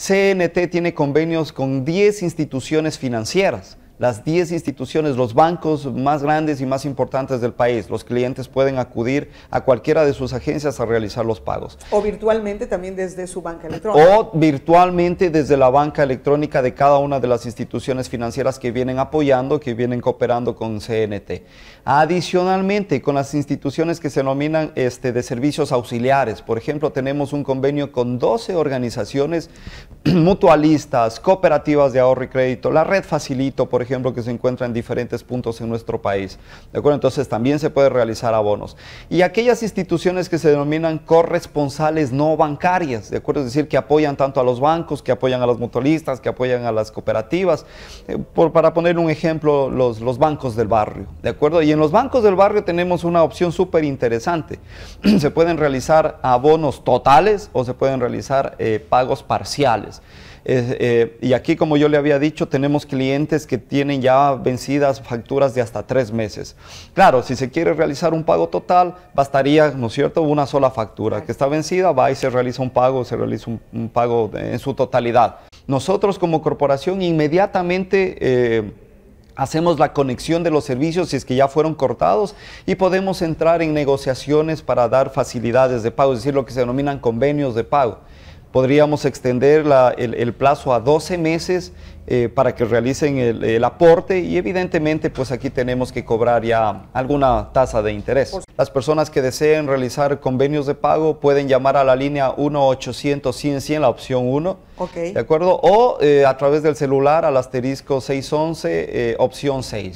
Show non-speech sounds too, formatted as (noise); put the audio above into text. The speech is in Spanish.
CNT tiene convenios con 10 instituciones financieras las 10 instituciones, los bancos más grandes y más importantes del país. Los clientes pueden acudir a cualquiera de sus agencias a realizar los pagos. O virtualmente también desde su banca electrónica. O virtualmente desde la banca electrónica de cada una de las instituciones financieras que vienen apoyando, que vienen cooperando con CNT. Adicionalmente, con las instituciones que se denominan este, de servicios auxiliares, por ejemplo, tenemos un convenio con 12 organizaciones (clears throat) mutualistas, cooperativas de ahorro y crédito, la red Facilito, por ejemplo, ejemplo, que se encuentra en diferentes puntos en nuestro país. ¿De acuerdo? Entonces también se puede realizar abonos. Y aquellas instituciones que se denominan corresponsales no bancarias, ¿de acuerdo? Es decir, que apoyan tanto a los bancos, que apoyan a los motoristas, que apoyan a las cooperativas. Eh, por, para poner un ejemplo, los, los bancos del barrio, ¿de acuerdo? Y en los bancos del barrio tenemos una opción súper interesante. (clears throat) se pueden realizar abonos totales o se pueden realizar eh, pagos parciales. Eh, y aquí, como yo le había dicho, tenemos clientes que tienen tienen ya vencidas facturas de hasta tres meses. Claro, si se quiere realizar un pago total, bastaría, ¿no es cierto?, una sola factura que está vencida, va y se realiza un pago, se realiza un, pago en su totalidad. Nosotros como corporación inmediatamente... Eh, hacemos la conexión de los servicios si es que ya fueron cortados y podemos entrar en negociaciones para dar facilidades de pago, es decir, lo que se denominan convenios de pago podríamos extender el, plazo a 12 meses eh, para que realicen el, aporte y evidentemente pues aquí tenemos que cobrar ya alguna tasa de interés. Las personas que deseen realizar convenios de pago pueden llamar a la línea 1-800-100-100, la opción 1, ¿de acuerdo? O eh, a través del celular al asterisco 611, eh, opción 6.